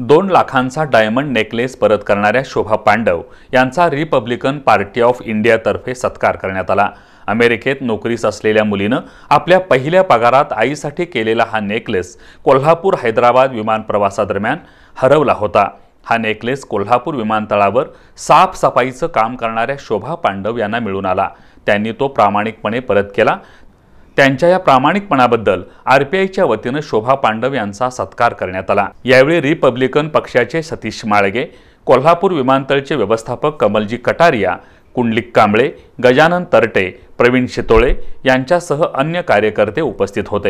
दोन लाखांचा diamond necklace परत करणाऱ्या शोभा पांडव यांचा रिपब्लिकन पार्टी ऑफ इंडियातर्फे सत्कार करण्यात आला अमेरिकेत नोकरीस असलेल्या मुलीनं आपल्या पहिल्या पगारात आईसाठी केलेला हा नेकलेस कोल्हापूर हैदराबाद विमान प्रवासादरम्यान हरवला होता हा नेकलेस कोल्हापूर विमानतळावर साफसफाईचं काम करणाऱ्या शोभा पांडव यांना मिळून आला त्यांनी तो प्रामाणिकपणे परत केला त्यांच्या या प्रामाणिकपणाबद्दल आरपीआयच्या वतीनं शोभा पांडव यांचा सत्कार करण्यात आला यावेळी रिपब्लिकन पक्षाचे सतीश माळगे कोल्हापूर विमानतळचे व्यवस्थापक कमलजी कटारिया कुंडलिक कांबळे गजानन तरटे प्रवीण शितोळे यांच्यासह अन्य कार्यकर्ते उपस्थित होते